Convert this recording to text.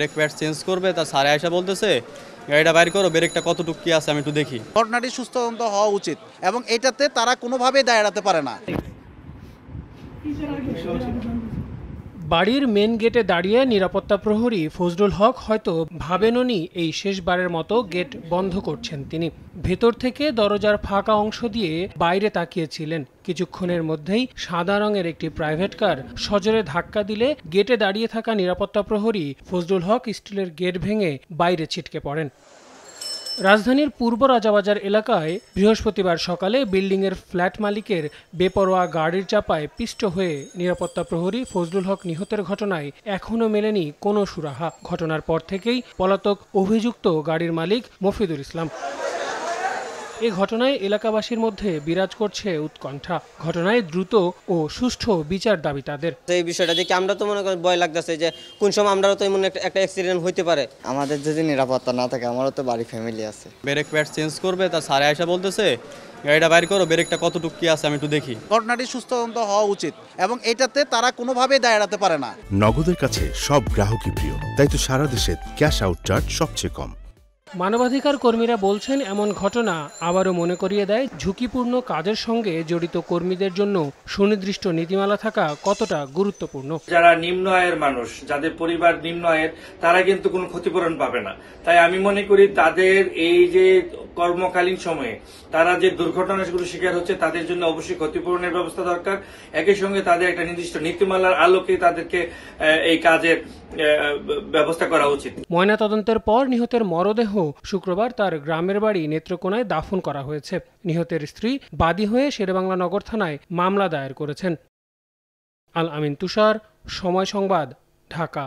brake pad change করবে তার সারে আসা বলতেছে গাড়িটা বাইর করো ব্রেকটা কতটুকু কি আছে আমি একটু দেখি ঘটনাটি সুস্থ তদন্ত হওয়া উচিত এবং এটাতে তারা কোনোভাবেই দাঁড়াতে পারে না বাড়ির মেন গেটে দাঁড়িয়ে নিরাপত্তা প্রহরী ফজলুল হক হয়তো ভাবেননি এই শেষবারের মতো গেট বন্ধ করছেন তিনি ভেতর থেকে দরজার ফাঁকা অংশ দিয়ে বাইরে তাকিয়েছিলেন কিছুক্ষণের মধ্যেই সাদা রঙের একটি প্রাইভেট কার সজরে ধাক্কা দিলে গেটে দাঁড়িয়ে থাকা নিরাপত্তা প্রহরী ফজলুল হক স্টিলের গেট ভেঙে বাইরে ছিটকে পড়েন রাজধানীর পূর্ব রাজাবাজার এলাকায় বৃহস্পতিবার সকালে বিল্ডিংয়ের ফ্ল্যাট মালিকের বেপরোয়া গাড়ির চাপায় পিষ্ট হয়ে নিরাপত্তা প্রহরী ফজলুল হক নিহতের ঘটনায় এখনও মেলেনি কোনো সুরাহা ঘটনার পর থেকেই পলাতক অভিযুক্ত গাড়ির মালিক মফিদুল ইসলাম এ ঘটনায় এলাকাবাসীর মধ্যে বিরাজ করছে উৎকণ্ঠা ঘটনায় দ্রুত ও সুষ্ঠ বিচার দাবি তাদের এই বিষয়টা দেখে আমরা তো মনে করি ভয় লাগতেছে যে কোন সময় আমরাও তো এমন একটা অ্যাক্সিডেন্ট হইতে পারে আমাদের যদি নিরাপত্তা না থাকে আমারও তো বাড়ি ফ্যামিলি আছে ব্রেক প্যাড চেঞ্জ করবে তা সারে আসা বলতেছে গাড়িটা বাইর করো ব্রেকটা কতটুকু কি আছে আমি একটু দেখি ঘটনাটি সুস্থ তদন্ত হওয়া উচিত এবং এটাতে তারা কোনোভাবেই দায় এড়াতে পারে না নগদের কাছে সব গ্রাহকই প্রিয় তাই তো সারা দেশে ক্যাশ আউট চার্জ সবচেয়ে কম মানবাধিকার কর্মীরা বলছেন এমন ঘটনা আবারও মনে করিয়ে দেয় ঝুঁকিপূর্ণ কাজের সঙ্গে জড়িত কর্মীদের জন্য সুনির্দিষ্ট নীতিমালা থাকা কতটা গুরুত্বপূর্ণ যারা নিম্ন আয়ের মানুষ যাদের পরিবার নিম্ন আয়ের তারা কিন্তু কোনো ক্ষতিপূরণ পাবে না তাই আমি মনে করি তাদের এই যে কর্মকালীন সময়ে তারা যে দুর্ঘটনাগুলো শিকার হচ্ছে তাদের জন্য অবশ্যই ক্ষতিপূরণের ব্যবস্থা দরকার একই সঙ্গে তাদের একটা নির্দিষ্ট নীতিমালার আলোকে তাদেরকে এই কাজের ব্যবস্থা করা উচিত ময়না তদন্তের পর নিহতের মরদেহ শুক্রবার তার গ্রামের বাড়ি নেত্রকোনায় দাফন করা হয়েছে নিহতের স্ত্রী বাদী হয়ে শেরেবাংলা নগর থানায় মামলা দায়ের করেছেন আল আমিন তুষার সময় সংবাদ ঢাকা